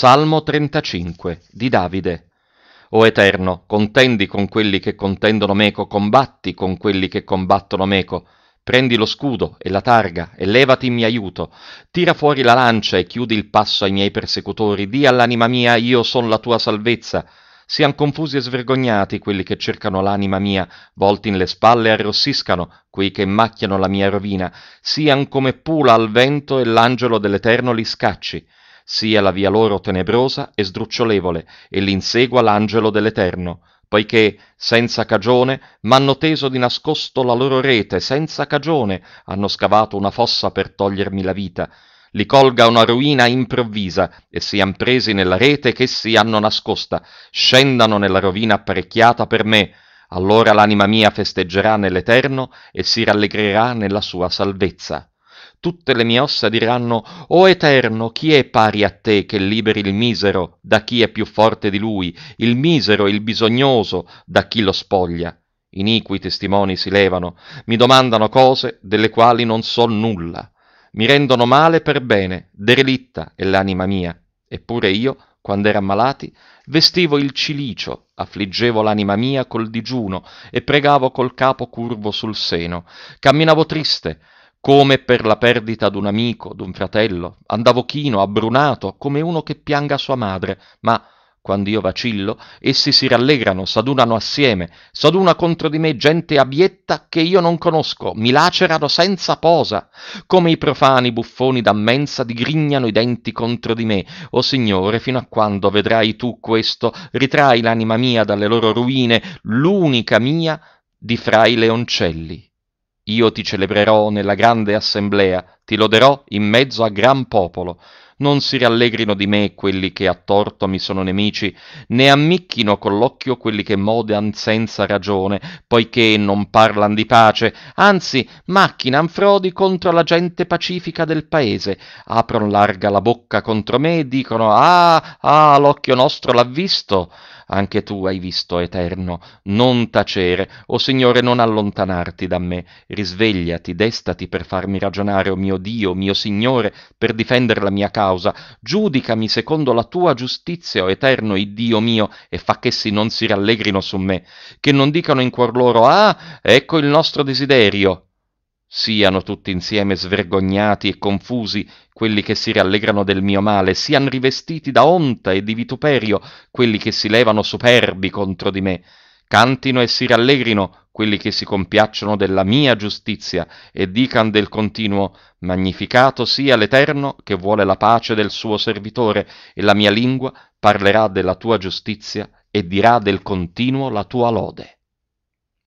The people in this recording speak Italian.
Salmo 35 di Davide. O Eterno, contendi con quelli che contendono meco, combatti con quelli che combattono meco. Prendi lo scudo e la targa e levati in mio aiuto. Tira fuori la lancia e chiudi il passo ai miei persecutori. Di all'anima mia, io son la tua salvezza. Sian confusi e svergognati quelli che cercano l'anima mia, volti in le spalle arrossiscano quei che macchiano la mia rovina. Sian come pula al vento e l'angelo dell'Eterno li scacci sia la via loro tenebrosa e sdrucciolevole, e l'insegua l'angelo dell'Eterno, poiché, senza cagione, m'hanno teso di nascosto la loro rete, senza cagione hanno scavato una fossa per togliermi la vita. Li colga una ruina improvvisa, e sian presi nella rete che si hanno nascosta, scendano nella rovina apparecchiata per me. Allora l'anima mia festeggerà nell'Eterno e si rallegrerà nella sua salvezza tutte le mie ossa diranno O Eterno, chi è pari a te che liberi il misero da chi è più forte di lui, il misero, e il bisognoso da chi lo spoglia? Iniqui testimoni si levano, mi domandano cose delle quali non so nulla, mi rendono male per bene, derelitta è l'anima mia, eppure io, quando era malati, vestivo il cilicio, affliggevo l'anima mia col digiuno e pregavo col capo curvo sul seno, camminavo triste, come per la perdita d'un amico, d'un fratello. Andavo chino, abbrunato, come uno che pianga sua madre, ma quando io vacillo, essi si rallegrano, s'adunano assieme, s'aduna contro di me gente abietta che io non conosco, mi lacerano senza posa, come i profani buffoni da mensa digrignano i denti contro di me. O oh Signore, fino a quando vedrai tu questo, ritrai l'anima mia dalle loro ruine, l'unica mia di fra i leoncelli. Io ti celebrerò nella grande assemblea, ti loderò in mezzo a gran popolo. Non si rallegrino di me quelli che a torto mi sono nemici, né ammicchino con l'occhio quelli che modan senza ragione, poiché non parlan di pace, anzi macchinan frodi contro la gente pacifica del paese, apron larga la bocca contro me e dicono «Ah, ah, l'occhio nostro l'ha visto!» anche tu hai visto, Eterno, non tacere, o Signore non allontanarti da me, risvegliati, destati per farmi ragionare, o mio Dio, mio Signore, per difender la mia causa pausa. Giudicami secondo la tua giustizia, o eterno Iddio mio, e fa che essi non si rallegrino su me, che non dicano in cuor loro, ah, ecco il nostro desiderio. Siano tutti insieme svergognati e confusi quelli che si rallegrano del mio male, siano rivestiti da onta e di vituperio quelli che si levano superbi contro di me. Cantino e si rallegrino quelli che si compiacciono della mia giustizia e dican del continuo Magnificato sia l'Eterno che vuole la pace del suo servitore e la mia lingua parlerà della tua giustizia e dirà del continuo la tua lode.